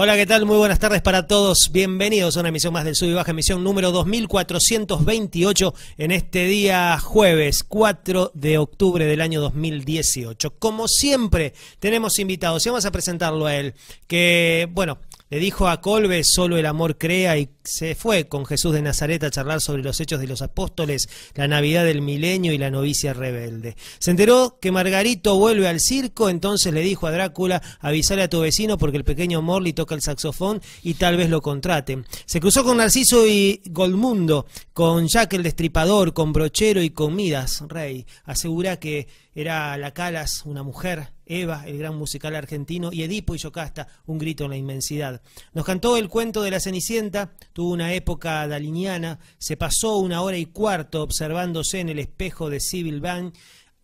Hola, ¿qué tal? Muy buenas tardes para todos. Bienvenidos a una emisión más del Sub y Baja, emisión número 2428 en este día jueves 4 de octubre del año 2018. Como siempre, tenemos invitados y vamos a presentarlo a él, que, bueno, le dijo a Colbe, solo el amor crea y se fue con Jesús de Nazaret a charlar sobre los hechos de los apóstoles, la Navidad del milenio y la novicia rebelde. Se enteró que Margarito vuelve al circo, entonces le dijo a Drácula, avisale a tu vecino porque el pequeño Morley toca el saxofón y tal vez lo contraten. Se cruzó con Narciso y Goldmundo, con Jack el Destripador, con Brochero y comidas. Rey. Asegura que era la Calas, una mujer, Eva, el gran musical argentino, y Edipo y Yocasta, un grito en la inmensidad. Nos cantó el cuento de la Cenicienta, Tuvo una época daliniana, se pasó una hora y cuarto observándose en el espejo de Civil Bank,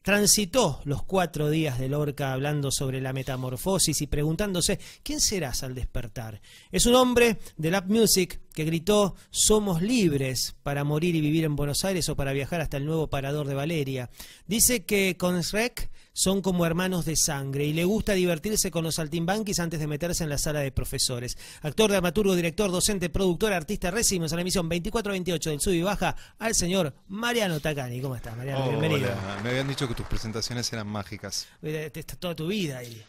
transitó los cuatro días de Lorca hablando sobre la metamorfosis y preguntándose ¿quién serás al despertar? Es un hombre de Lab Music que gritó somos libres para morir y vivir en Buenos Aires o para viajar hasta el nuevo parador de Valeria. Dice que con Shrek son como hermanos de sangre y le gusta divertirse con los saltimbanquis antes de meterse en la sala de profesores. Actor, dramaturgo, director, docente, productor, artista, recibimos en la emisión 2428 del Sub y Baja al señor Mariano Tacani. ¿Cómo estás, Mariano? Bienvenido. Me habían dicho que tus presentaciones eran mágicas. Está eh, toda tu vida ahí.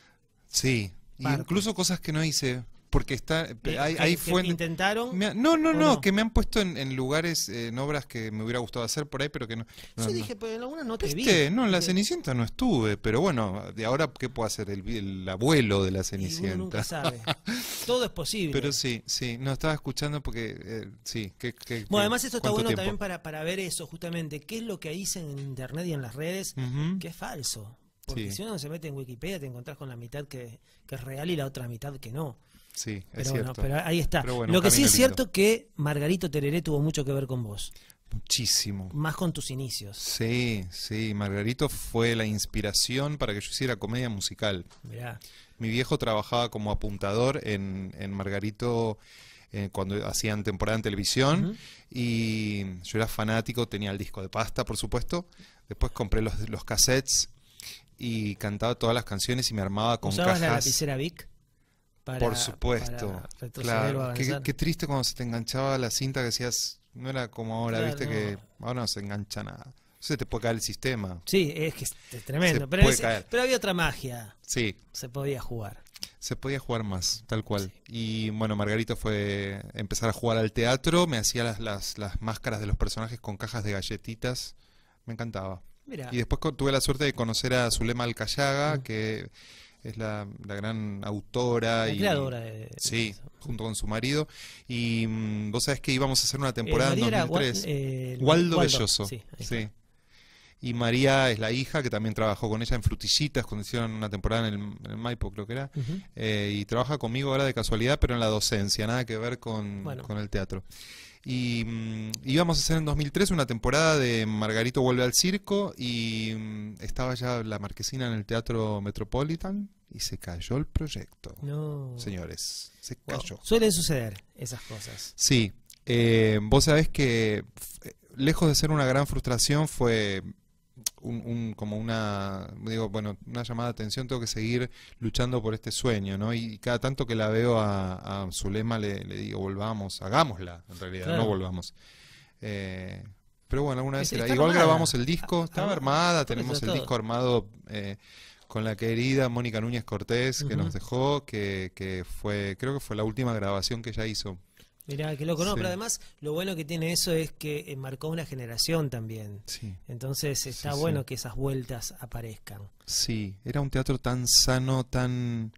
Sí, Incluso cosas que no hice, porque está, ahí eh, hay ¿Intentaron? no, no, no, que me han puesto en, lugares, eh, en obras que me hubiera gustado hacer por ahí, pero que no. Yo dije, pero en alguna no te este, vi. No, en la Cenicienta no estuve, pero bueno, de ahora, ¿qué puedo hacer? El, abuelo de la Cenicienta. sabe. Todo es posible. Pero sí, sí, no, estaba escuchando porque, eh, sí. Que, bueno, además esto está bueno también para, para ver eso, justamente, qué es lo que dicen en Internet y en las redes, que es falso. Porque si uno se mete en Wikipedia te encontrás con la mitad que, es real y la otra mitad que no. Sí, es pero pero ahí está. Lo que sí es cierto cierto que Margarito Tereré tuvo mucho que ver con vos. Muchísimo. Más con tus inicios. Sí, sí. Margarito fue la inspiración para que yo hiciera comedia musical. Mi viejo trabajaba como apuntador en, Margarito eh, cuando hacían temporada en televisión. Y yo era fanático, tenía el disco de pasta, por supuesto. Después compré los, los cassettes y cantaba todas las canciones y me armaba con ¿Usabas cajas. la lapicera Vic? Por supuesto. claro. Qué, triste cuando se te enganchaba la cinta que decías, no era como ahora, viste que ahora no se engancha nada. Se te puede caer el sistema. Sí, es que es tremendo. Pero, había otra magia. Sí. Se podía jugar. Se podía jugar más, tal cual. Y bueno, Margarito fue empezar a jugar al teatro, me hacía las, máscaras de los personajes con cajas de galletitas. Me encantaba. Y después tuve la suerte de conocer a Zulema Alcayaga, que es la, gran autora. y, creadora de, Sí, junto con su marido. Y mm, vos sabés que íbamos a hacer una eh, temporada en 2003. Eh, Waldo, Belloso. Sí, Y María es la hija que también trabajó con ella en Frutillitas, cuando hicieron una temporada en el, Maipo, creo que era. Eh, y trabaja conmigo ahora de casualidad, pero en la docencia, nada que ver con, con el teatro. Y mm, íbamos a hacer en 2003 una temporada de Margarito vuelve al circo y mm, estaba ya la marquesina en el Teatro Metropolitan y se cayó el proyecto. No. Señores, se cayó. Suelen suceder esas cosas. Sí. Eh, vos sabés que eh, lejos de ser una gran frustración fue como una, digo, bueno, una llamada de atención, tengo que seguir luchando por este sueño, ¿no? Y cada tanto que la veo a, Zulema le, digo, volvamos, hagámosla, en realidad, no volvamos. Eh, pero bueno, alguna vez, era igual grabamos el disco, ah, estaba ah, armada, tenemos el disco armado eh, con la querida Mónica Núñez Cortés, que nos dejó, que, que fue, creo que fue la última grabación que ella hizo Mirá, qué loco, no, pero además lo bueno que tiene eso es que eh, marcó una generación también. Sí. Entonces está bueno que esas vueltas aparezcan. Sí, era un teatro tan sano, tan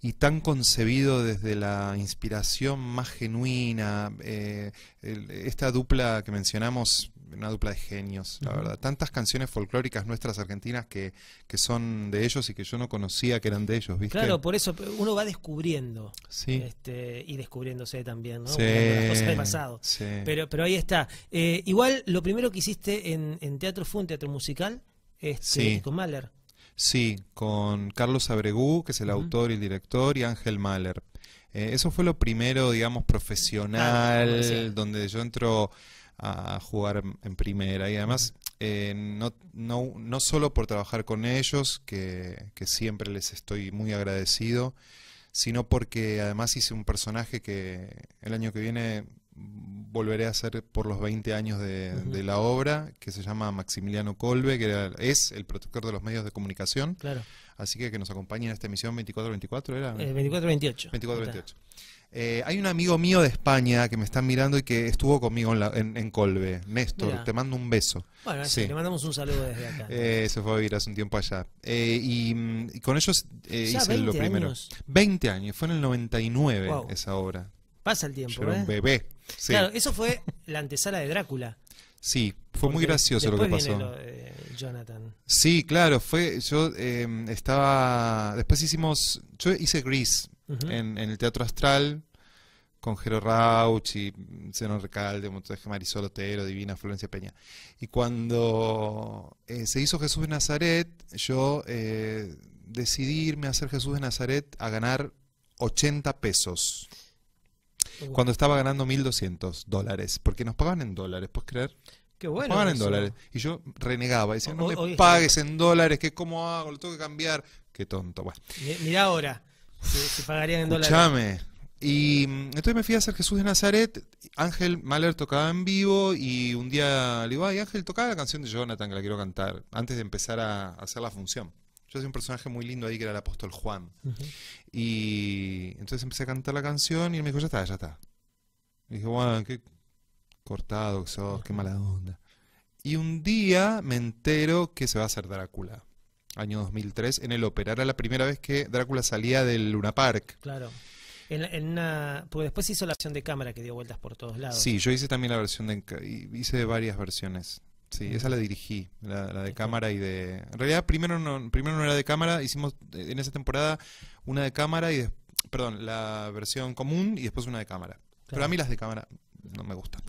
y tan concebido desde la inspiración más genuina. Eh, esta dupla que mencionamos una dupla de genios, la verdad. Tantas canciones folclóricas nuestras argentinas que, que son de ellos y que yo no conocía que eran de ellos, ¿viste? Claro, por eso uno va descubriendo sí. este, y descubriéndose también, ¿no? las cosas del pasado. Pero, pero ahí está. Eh, igual, lo primero que hiciste en, teatro fue un teatro musical este, con Mahler. Sí, con Carlos Abregú, que es el autor y el director, y Ángel Mahler. Eh, eso fue lo primero, digamos, profesional, donde yo entro a jugar en primera. Y además, eh, no, no, no, solo por trabajar con ellos, que, que, siempre les estoy muy agradecido, sino porque además hice un personaje que el año que viene volveré a hacer por los 20 años de, la obra, que se llama Maximiliano Colbe, que es el protector de los medios de comunicación. Claro. Así que que nos acompañe en esta emisión 24-24, 24-28. Eh, eh, hay un amigo mío de España que me está mirando y que estuvo conmigo en, Colbe, Néstor, te mando un beso. Bueno, le mandamos un saludo desde acá. Eh, se fue a vivir hace un tiempo allá. Mm, y, con ellos hice lo primero. 20 años, fue en el 99 esa obra. Pasa el tiempo. un ¿eh? bebé. Claro, eso fue la antesala de Drácula. Sí, fue muy gracioso lo que pasó. Eh, Jonathan. Sí, claro, fue. Yo em, estaba. Después hicimos. Yo hice Gris en, el Teatro Astral con Jero Rauch y Zeno Recalde, Marisol Otero, Divina, Florencia Peña. Y cuando eh, se hizo Jesús de Nazaret, yo decidí irme a hacer Jesús de Nazaret a ganar 80 pesos. Cuando estaba ganando 1.200 dólares, porque nos pagaban en dólares, ¿puedes creer? Qué bueno. Nos pagaban en dólares. Y yo renegaba, decía, no me pagues en dólares, que cómo hago, lo tengo que cambiar. Qué tonto, bueno. Mirá ahora, se pagarían en dólares. Y mm, entonces me fui a hacer Jesús de Nazaret, Ángel Mahler tocaba en vivo y un día le digo, ay Ángel, tocaba la canción de Jonathan que la quiero cantar, antes de empezar a hacer la función. Yo hacía un personaje muy lindo ahí que era el apóstol Juan. Y entonces empecé a cantar la canción y él me dijo, ya está, ya está. Y dije, bueno, qué cortado que sos, qué mala onda. Y un día me entero que se va a hacer Drácula, año 2003, en el ópera. Era la primera vez que Drácula salía del Luna Park. Claro. En, en una, porque después hizo la versión de cámara que dio vueltas por todos lados. Sí, yo hice también la versión de... Hice varias versiones Sí, esa la dirigí, la, de cámara y de... En realidad primero no, primero no era de cámara, hicimos eh, en esa temporada una de cámara y perdón, la versión común y después una de cámara. Pero a mí las de cámara no me gustan.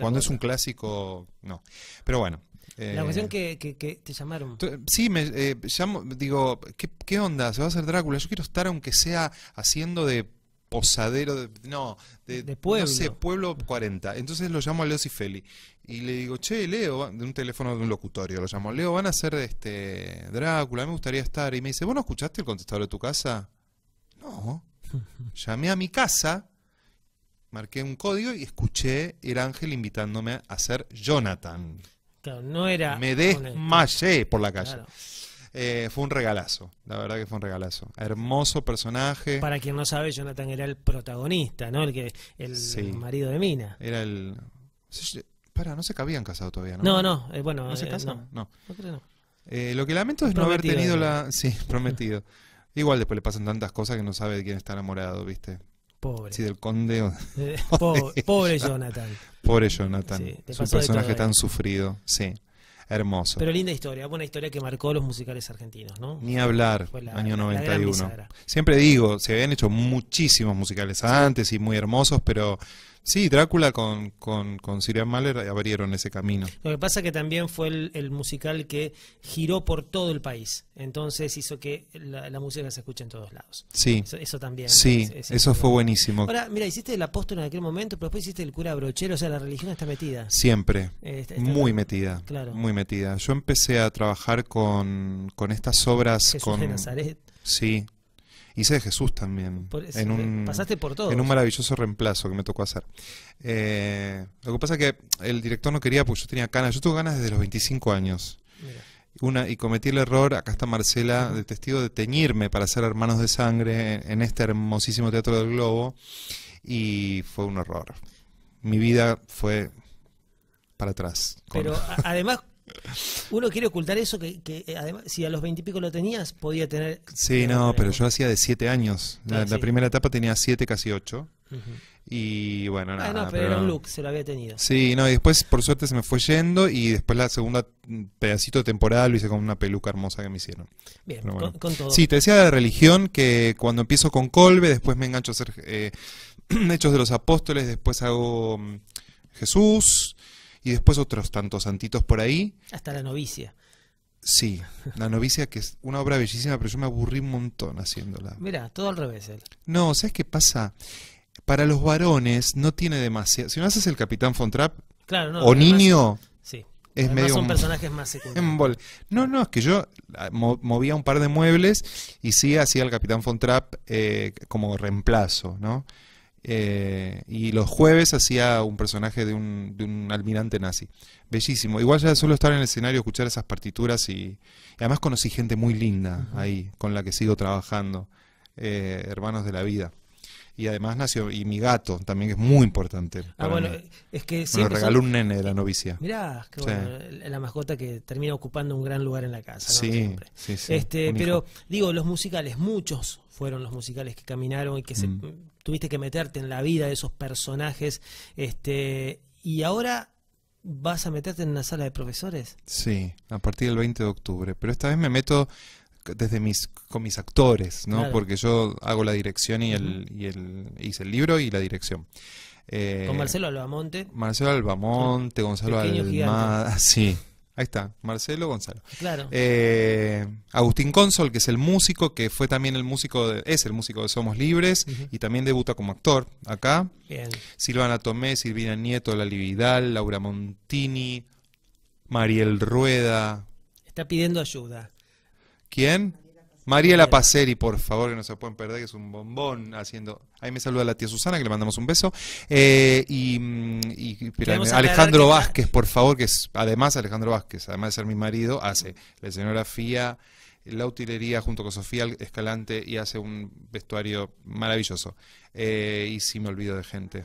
cuando es un clásico, no. Pero bueno. la cuestión eh, que, te llamaron. Sí, me eh, llamo, digo, ¿qué, ¿qué onda? ¿Se va a hacer Drácula? Yo quiero estar aunque sea haciendo de posadero de, no, de, pueblo. pueblo 40. Entonces lo llamo a Leo Cifeli y le digo, che, Leo, de un teléfono de un locutorio, lo llamo, Leo, van a hacer este Drácula, me gustaría estar. Y me dice, ¿vos no escuchaste el contestador de tu casa? No. Llamé a mi casa, marqué un código y escuché el ángel invitándome a ser Jonathan. no era. Me desmayé por la calle. Eh, fue un regalazo, la verdad que fue un regalazo. Hermoso personaje. Para quien no sabe, Jonathan era el protagonista, ¿no? El que el marido de Mina. Era el para, no que habían casado todavía, ¿no? No, eh, bueno, no se eh, casan, no. lo que lamento es no haber tenido la sí, prometido. Igual después le pasan tantas cosas que no sabe de quién está enamorado, ¿viste? Pobre. Sí, del conde. O... pobre, Jonathan. Pobre Jonathan. Sí, Su personaje tan sufrido. Sí. Hermoso. Pero linda historia, buena historia que marcó los musicales argentinos, ¿no? Ni hablar, año 91. Siempre digo, se habían hecho muchísimos musicales antes y muy hermosos, pero Sí, Drácula con, con, con Sirian Mahler abrieron ese camino. Lo que pasa que también fue el, musical que giró por todo el país, entonces hizo que la, música se escuche en todos lados. Sí. Eso, también. Sí, eso fue buenísimo. Ahora, mira, hiciste el apóstol en aquel momento, pero después hiciste el cura brochero, o sea, la religión está metida. Siempre. Eh, muy metida. Claro. Muy metida. Yo empecé a trabajar con, estas obras... Jesús con, de Nazaret. Sí, Hice de Jesús también. en un, pasaste por todo. En un maravilloso reemplazo que me tocó hacer. Eh, lo que pasa es que el director no quería, pues yo tenía ganas. Yo tuve ganas desde los 25 años. Una, y cometí el error, acá está Marcela, de testigo de teñirme para ser hermanos de sangre en, este hermosísimo Teatro del Globo. Y fue un error. Mi vida fue para atrás. Pero además uno quiere ocultar eso que, eh, además, si a los veintipico lo tenías, podía tener... Sí, no, pero yo hacía de siete años. La, ah, primera etapa tenía siete, casi ocho. Y bueno, nada. Ah, no, pero, era un look, se lo había tenido. Sí, no, y después por suerte se me fue yendo y después la segunda pedacito de temporada lo hice con una peluca hermosa que me hicieron. Bien, con, todo. Sí, te decía de religión que cuando empiezo con Colbe, después me engancho a hacer eh, Hechos de los Apóstoles, después hago mm, Jesús y después otros tantos santitos por ahí. Hasta la novicia. Sí, La novicia, que es una obra bellísima, pero yo me aburrí un montón haciéndola. Mira, todo al revés. Él. Eh. No, ¿sabes qué pasa? Para los varones no tiene demasiado. Si no haces el Capitán von claro, o Niño. sí. Es además medio son personajes más secundarios. No, no, es que yo ah, movía un par de muebles y sí hacía el Capitán von eh, como reemplazo, ¿no? Eh, y los jueves hacía un personaje de un, de un, almirante nazi. Bellísimo. Igual ya suelo estar en el escenario, escuchar esas partituras y, además conocí gente muy linda ahí, con la que sigo trabajando, eh, hermanos de la vida y además nació, y mi gato también, es muy importante. Ah, bueno, es que sí. lo regaló un nene de la novicia. Mirá, la mascota que termina ocupando un gran lugar en la casa. Sí, Siempre. sí, sí. Este, pero digo, los musicales, muchos fueron los musicales que caminaron y que se, mm. tuviste que meterte en la vida de esos personajes. Este, y ahora vas a meterte en una sala de profesores. Sí, a partir del 20 de octubre. Pero esta vez me meto desde mis, con mis actores, ¿no? Porque yo hago la dirección y el, y el, hice el libro y la dirección. Eh, con Marcelo Albamonte. Marcelo Albamonte, Gonzalo Almada. Sí, ahí está, Marcelo Gonzalo. Eh, Agustín Consol, que es el músico, que fue también el músico, de, es el músico de Somos Libres y también debuta como actor acá. Silvana Tomé, Silvina Nieto, Lali Vidal, Laura Montini, Mariel Rueda. Está pidiendo ayuda. ¿Quién? Mariela Paceri, por favor, que no se pueden perder, que es un bombón haciendo. Ahí me saluda la tía Susana, que le mandamos un beso. Eh, y, mm, Alejandro Vázquez, por favor, que es además Alejandro Vázquez, además de ser mi marido, hace la escenografía, la utilería junto con Sofía Escalante y hace un vestuario maravilloso. Eh, y si me olvido de gente.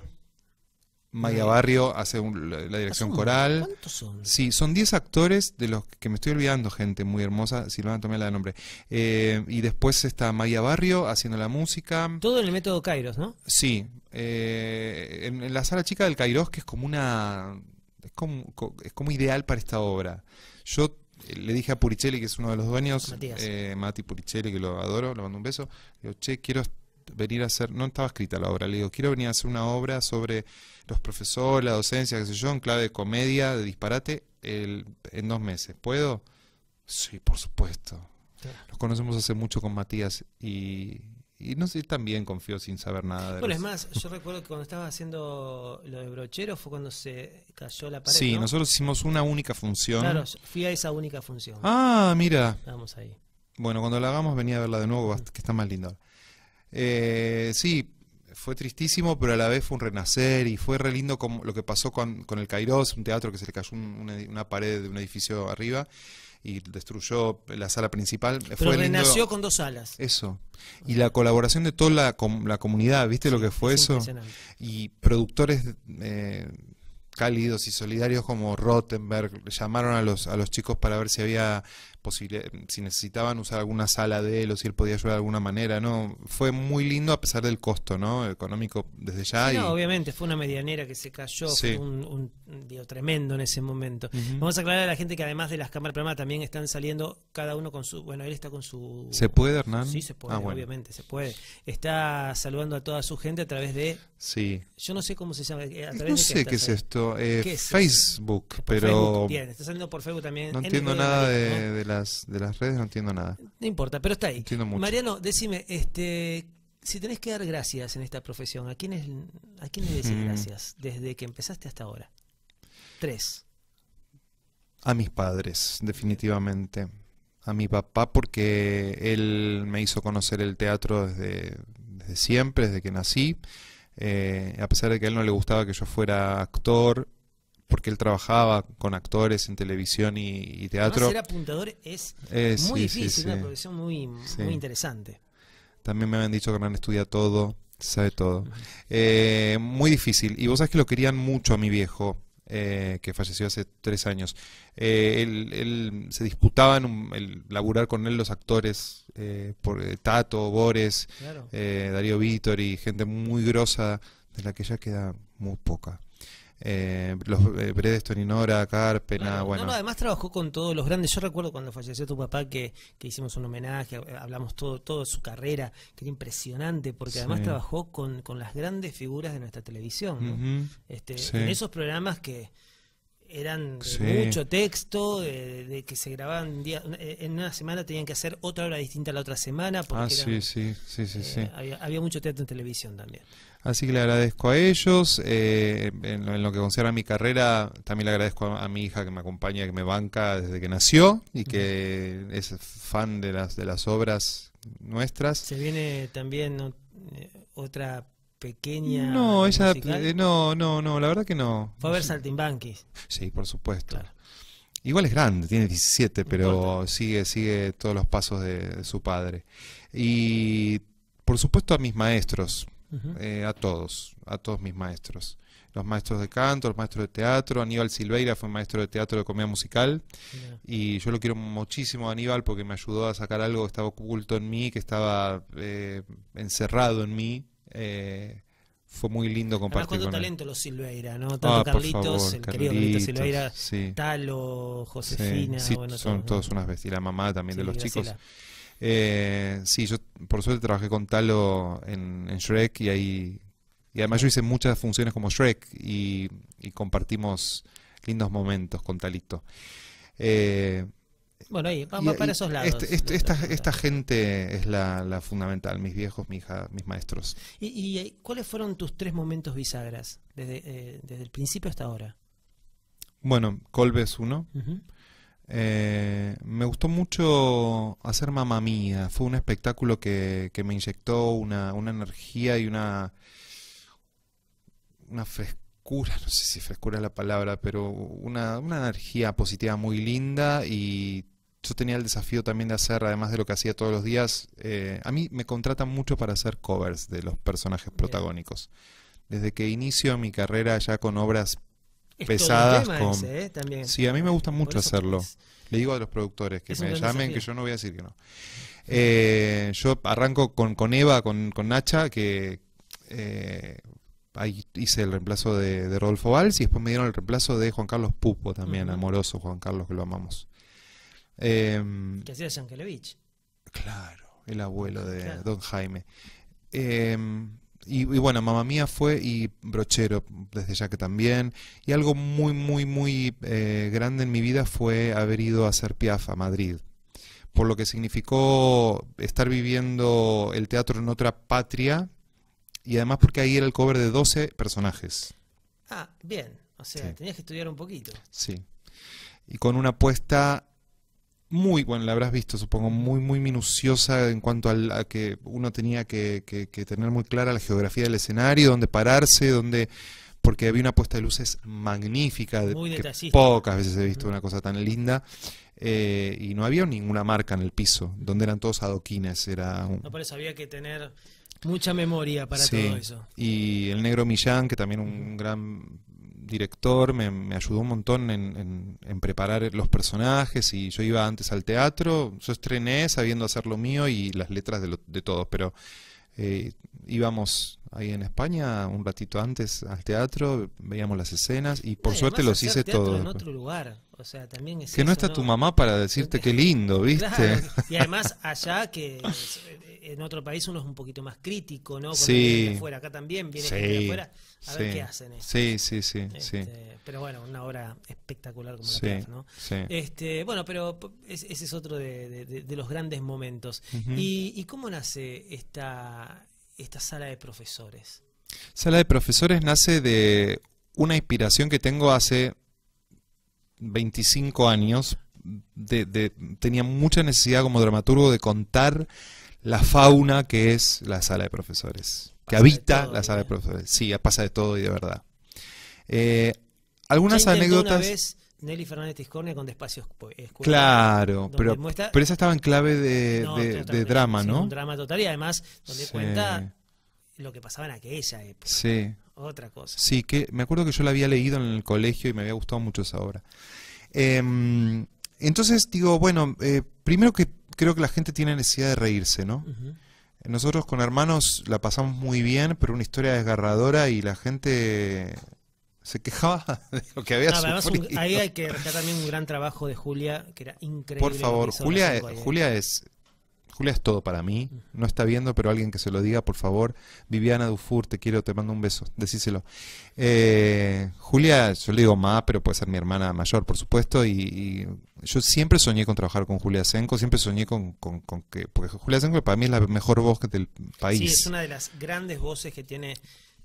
Maya Barrio hace la, dirección coral. ¿Cuántos son? Sí, son 10 actores de los que me estoy olvidando, gente muy hermosa, Silvana tomé la de nombre. Eh, y después está Maya Barrio haciendo la música. Todo en el método Kairos, ¿no? Sí. Eh, en, la sala chica del Kairos, que es como una. Es como, es como ideal para esta obra. Yo eh, le dije a Puricelli, que es uno de los dueños, eh, Mati Puricelli, que lo adoro, le mando un beso. Le digo, che, quiero venir a hacer, no estaba escrita la obra, le digo, quiero venir a hacer una obra sobre los profesores, la docencia, qué sé yo, en clave de comedia, de disparate, en dos meses. ¿Puedo? Sí, por supuesto. Los conocemos hace mucho con Matías y, no sé, también confío sin saber nada de Bueno, es más, yo recuerdo que cuando estaba haciendo lo de brochero fue cuando se cayó la pared. Sí, nosotros hicimos una única función. Claro, fui a esa única función. Ah, mira. Vamos ahí. Bueno, cuando la hagamos venía a verla de nuevo, que está más linda. Eh, sí, fue tristísimo, pero a la vez fue un renacer y fue re lindo como lo que pasó con, con el Cairós, un teatro que se le cayó una, pared de un edificio arriba y destruyó la sala principal. Pero fue renació con dos salas. Eso. Y la colaboración de toda la, comunidad, ¿viste lo que fue eso? Y productores... Eh, cálidos y solidarios como Rottenberg llamaron a los a los chicos para ver si había Mm, si necesitaban usar alguna sala de él o si él podía ayudar de alguna manera, ¿no? Fue muy lindo a pesar del costo, ¿no? Económico desde ya. No, obviamente, fue una medianera que se cayó, fue un, un tremendo en ese momento. Vamos a aclarar a la gente que además de las cámaras programa también están saliendo cada uno con su, bueno, él está con su... ¿Se puede, Hernán? Sí, se puede, ah, obviamente, se puede. Está saludando a toda su gente a través de Sí. Yo no sé cómo se llama. Eh, no sé qué es esto. Eh, Facebook, pero. bien, está saliendo por Facebook también. No entiendo nada de, de, las, redes, no entiendo nada. No importa, pero está ahí. Mariano, decime, este, si tenés que dar gracias en esta profesión, ¿a es, a quién le decís mm. gracias desde que empezaste hasta ahora? Tres. A mis padres, definitivamente. A mi papá, porque él me hizo conocer el teatro desde, desde siempre, desde que nací. Eh, a pesar de que a él no le gustaba que yo fuera actor, porque él trabajaba con actores en televisión y, teatro. ser apuntador es muy difícil, es una profesión muy, interesante. También me habían dicho que Hernán estudia todo, sabe todo. Eh, muy difícil. Y vos sabés que lo querían mucho a mi viejo. Eh, que falleció hace tres años. Él, él, se disputaban el laburar con él los actores eh, por eh, Tato, Bores, eh, Darío eh, y gente muy grosa de la que ya queda muy poca. los eh, y Nora, Carpena, bueno. No, además trabajó con todos los grandes. Yo recuerdo cuando falleció tu papá que, hicimos un homenaje, hablamos todo, todo su carrera, que era impresionante, porque además trabajó con, las grandes figuras de nuestra televisión, este, en esos programas que, eran mucho texto, de, que se grababan en una semana tenían que hacer otra obra distinta a la otra semana. Porque ah, sí, sí, sí, sí. Eh, había, mucho teatro en televisión también. Así que le agradezco a ellos. Eh, en, lo, que concierne a mi carrera, también le agradezco a, mi hija que me acompaña, que me banca desde que nació y que es fan de las, de las obras nuestras. Se viene también eh, otra pequeña. No, ella. Eh, no, no, no, la verdad que no. Fue a ver Saltimbanquis. Sí, por supuesto. Igual es grande, tiene 17, pero sigue, sigue todos los pasos de, su padre. Y por supuesto a mis maestros, eh, a todos, a todos mis maestros. Los maestros de canto, los maestros de teatro, Aníbal Silveira fue maestro de teatro de comedia musical y yo lo quiero muchísimo a Aníbal porque me ayudó a sacar algo que estaba oculto en mí, que estaba eh, encerrado en mí eh, fue muy lindo compartir Además, con talento los Silveira, ¿no? Ah, Tanto Carlitos, el Carlitos, querido Silveira, Talo, Josefina. son todas todos unas bestias. Y la mamá también de los chicos. Eh, sí, yo por suerte trabajé con Talo en, Shrek y ahí. Y además yo hice muchas funciones como Shrek y, y compartimos lindos momentos con Talito. Eh, bueno, ahí, para esos este, lados. Este, esta, gente es la, fundamental, mis viejos, mi hija, mis maestros. ¿Y, eh, cuáles fueron tus tres momentos bisagras eh, desde, el principio hasta ahora? Bueno, Colbes uno. Eh, me gustó mucho hacer Mamá Mía. Fue un espectáculo que, me inyectó una, energía y una, una frescura, no sé si frescura es la palabra, pero una, una energía positiva muy linda y yo tenía el desafío también de hacer, además de lo que hacía todos los días, eh, a mí me contratan mucho para hacer covers de los personajes protagónicos. Desde que inicio mi carrera ya con obras pesadas. con... Eh, sí, a mí me gusta mucho hacerlo. Le digo a los productores que me llamen, que yo no voy a decir que no. Eh, yo arranco con, con Eva, con, con Nacha, que ahí hice el reemplazo de, de Rodolfo Valls y después me dieron el reemplazo de Juan Carlos Pupo también, amoroso Juan Carlos, que lo amamos. Em, que hacía Yankelevich. Claro, el abuelo de Don Jaime. Em, y, bueno, Mamá Mía fue y Brochero, desde ya que también. Y algo muy, muy, muy eh, grande en mi vida fue haber ido a hacer Piaf a Madrid. Por lo que significó estar viviendo el teatro en otra patria y además porque ahí era el cover de 12 personajes. Ah, bien. O sea, tenías que estudiar un poquito. Sí. Y con una apuesta muy, bueno, la habrás visto, supongo, muy, muy minuciosa en cuanto a que uno tenía que, tener muy clara la geografía del escenario, dónde pararse, dónde porque había una puesta de luces magnífica, muy que pocas veces he visto una cosa tan linda, eh, y no había ninguna marca en el piso, donde eran todos adoquines, era... No, por eso había que tener mucha memoria para todo eso. Y el negro Millán, que también un gran director me, ayudó un montón en, preparar los personajes y yo iba antes al teatro, yo estrené sabiendo hacer lo mío y las letras de, todos, pero eh, íbamos ahí en España un ratito antes al teatro, veíamos las escenas y por suerte los hice todos. En otro lugar, que no está tu mamá para decirte qué lindo, ¿viste? Y además allá que en otro país uno es un poquito más crítico, ¿no? Cuando sí. de afuera, acá también viene de afuera a ver qué hacen. Sí, sí, sí, este, Pero bueno, una obra espectacular como la ¿no? Este, bueno, pero ese es otro de, los grandes momentos. ¿Y, cómo nace esta, esta sala de profesores? Sala de profesores nace de una inspiración que tengo hace 25 años de, de, tenía mucha necesidad como dramaturgo de contar la fauna que es la sala de profesores, que habita la sala de profesores. Sí, pasa de todo y de verdad. Eh, algunas anécdotas. Una vez Nelly Fernández Tiscornia con Despacio Escuela. Claro, pero, pero esa estaba en clave de, drama, ¿no? Un drama total y además donde cuenta lo que pasaba en aquella época. Sí. Otra cosa. Sí, que me acuerdo que yo la había leído en el colegio y me había gustado mucho esa obra. Em, entonces digo, bueno, eh, primero que creo que la gente tiene necesidad de reírse, ¿no? Nosotros con hermanos la pasamos muy bien, pero una historia desgarradora y la gente se quejaba de lo que había sufrido. ahí hay que rescatar también un gran trabajo de Julia, que era increíble. Por favor, Julia, Julia es Julia es todo para mí. No está viendo, pero alguien que se lo diga, por favor. Viviana Dufour, te quiero, te mando un beso. Decíselo. Eh, Julia, yo le digo ma, pero puede ser mi hermana mayor, por supuesto. Y, yo siempre soñé con trabajar con Julia Senko, siempre soñé con, que. Porque Julia Senko para mí es la mejor voz del país. Sí, es una de las grandes voces que tiene.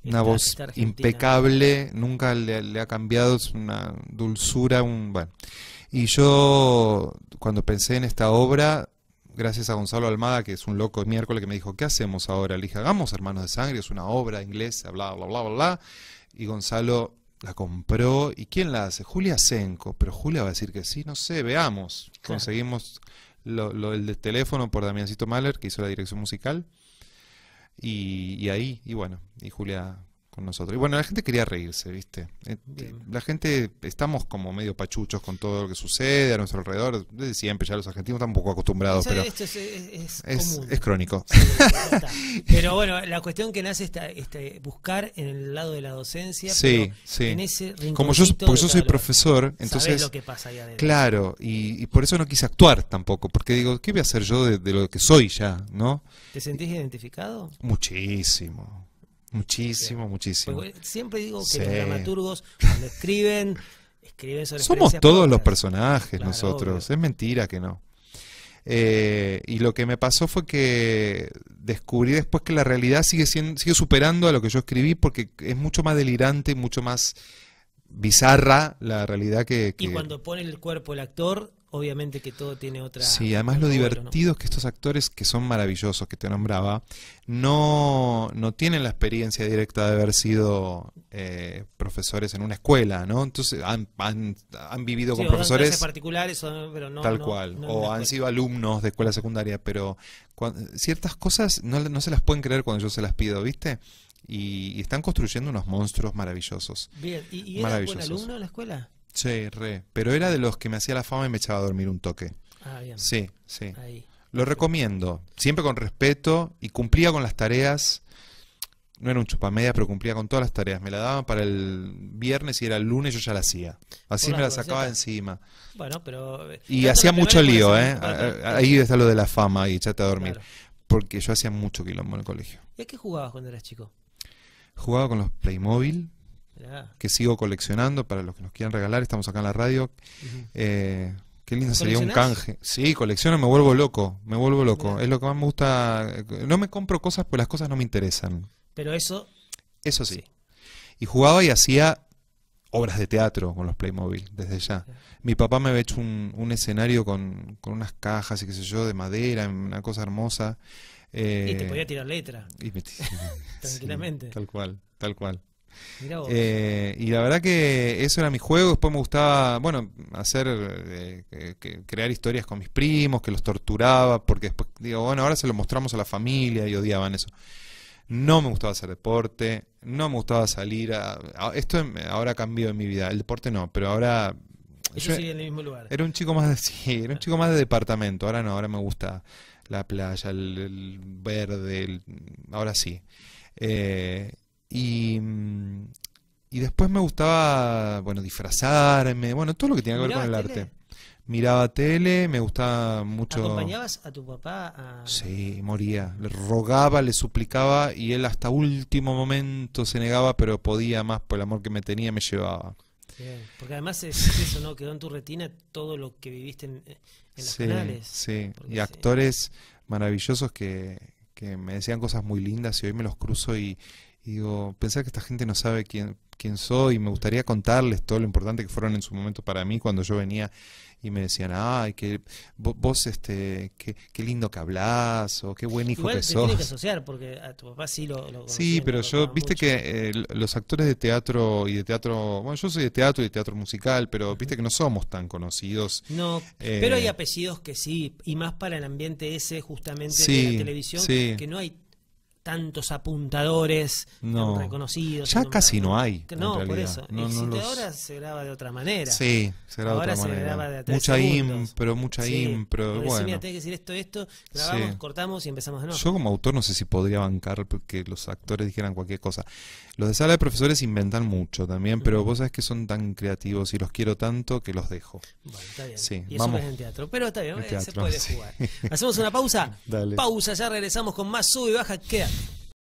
Una voz impecable, nunca le, ha cambiado, es una dulzura, un. Y yo, cuando pensé en esta obra, gracias a Gonzalo Almada, que es un loco de miércoles, que me dijo, ¿qué hacemos ahora? Le dije, hagamos Hermanos de Sangre, es una obra inglesa, bla, bla, bla, bla, bla. Y Gonzalo la compró. ¿Y quién la hace? Julia Senco. Pero Julia va a decir que sí, no sé, veamos. Conseguimos lo, el de teléfono por Damiancito Mahler, que hizo la dirección musical. y, ahí, y bueno, y Julia con nosotros. Y bueno, la gente quería reírse, ¿viste? Eh, la gente, estamos como medio pachuchos con todo lo que sucede a nuestro alrededor. Desde siempre, ya los argentinos están un poco acostumbrados, pero. es, crónico. pero bueno, la cuestión que nace es este, buscar en el lado de la docencia. pero En ese como yo, porque yo soy profesor, entonces. Claro, y, por eso no quise actuar tampoco, porque digo, ¿qué voy a hacer yo de, lo que soy ya, no? ¿Te sentís identificado? Muchísimo Muchísimo, muchísimo. siempre digo que los dramaturgos, cuando escriben, escriben Somos todos los personajes nosotros, es mentira que no. Eh, y lo que me pasó fue que descubrí después que la realidad sigue, siendo, sigue superando a lo que yo escribí porque es mucho más delirante mucho más bizarra la realidad que, que... Y cuando pone el cuerpo el actor, obviamente que todo tiene otra... Sí, además lo divertido es que estos actores que son maravillosos, que te nombraba, no, no tienen la experiencia directa de haber sido eh, profesores en una escuela, ¿no? Entonces han, vivido con profesores... particulares, pero no... Tal cual, o han sido alumnos de escuela secundaria, pero ciertas cosas no se las pueden creer cuando yo se las pido, ¿viste? Y, están construyendo unos monstruos maravillosos. Bien, ¿y, y alumno en la escuela? Sí, re. Pero era de los que me hacía la fama y me echaba a dormir un toque. Ah, bien. Sí, sí. Lo recomiendo. Siempre con respeto y cumplía con las tareas. No era un chupamedia, pero cumplía con todas las tareas. Me la daban para el viernes y era el lunes, yo ya la hacía. Así me la sacaba encima. Bueno, pero. Eh, y hacía mucho lío, ¿eh? Ahí está lo de la fama y echate a dormir. Porque yo hacía mucho quilombo en el colegio. ¿Y a qué jugabas cuando eras chico? Jugaba con los Playmobil que sigo coleccionando para los que nos quieran regalar. Estamos acá en la radio. Eh, qué lindo sería un canje. Sí, colecciono, me vuelvo loco. Me vuelvo loco. Es lo que más me gusta. Eh, no me compro cosas porque las cosas no me interesan. Pero eso. Eso sí. Y jugaba y hacía obras de teatro con los Playmobil, desde ya. Mi papá me había hecho un, escenario con, unas cajas y qué sé yo, de madera, una cosa hermosa. y te eh, podía tirar letra. Tranquilamente. tal cual, tal cual. Eh, y la verdad que eso era mi juego. Después me gustaba, bueno, hacer, eh, crear historias con mis primos, que los torturaba, porque después digo, bueno, ahora se lo mostramos a la familia y odiaban eso. No me gustaba hacer deporte, no me gustaba salir. esto em, ahora ha cambiado en mi vida. El deporte no, pero ahora. Era un chico más de, un chico más de departamento. Ahora no, ahora me gusta la playa, el, verde, ahora sí. Eh, y, mm, y después me gustaba, bueno, disfrazarme, bueno, todo lo que tenía que ver con el arte. Miraba tele, me gustaba mucho. ¿Acompañabas a tu papá? Sí, moría. Le rogaba, le suplicaba y él hasta último momento se negaba, pero podía más por el amor que me tenía, me llevaba. porque además eso, ¿no? Quedó en tu retina todo lo que viviste en, en los canales. Sí, y actores maravillosos que me decían cosas muy lindas y hoy me los cruzo y, digo, pensar que esta gente no sabe quién, quién soy, y me gustaría contarles todo lo importante que fueron en su momento para mí cuando yo venía y me decían, ay, que vos, este, qué, lindo que hablas, o qué buen hijo Igual que te sos. que asociar, porque a tu papá sí lo, Sí, pero yo, viste que eh, los actores de teatro y de teatro, bueno, yo soy de teatro y de teatro musical, pero viste que no somos tan conocidos. No, eh, pero hay apellidos que sí, y más para el ambiente ese justamente de la televisión, que no hay tantos apuntadores reconocidos. Ya casi no hay. No, por eso. No, ahora se graba de otra manera. Sí, se graba de otra se manera. Graba de mucha segundos. impro, mucha impro. Bueno. tenés que decir esto, esto, grabamos, cortamos y empezamos de nuevo. Yo como autor no sé si podría bancar que los actores dijeran cualquier cosa. Los de sala de profesores inventan mucho también, pero vos sabés que son tan creativos y los quiero tanto que los dejo. Bueno, está bien. Sí, y eso vamos. es en teatro, pero está bien, eh, se puede jugar. Hacemos una pausa. Pausa, ya regresamos con más sub y baja. Queda.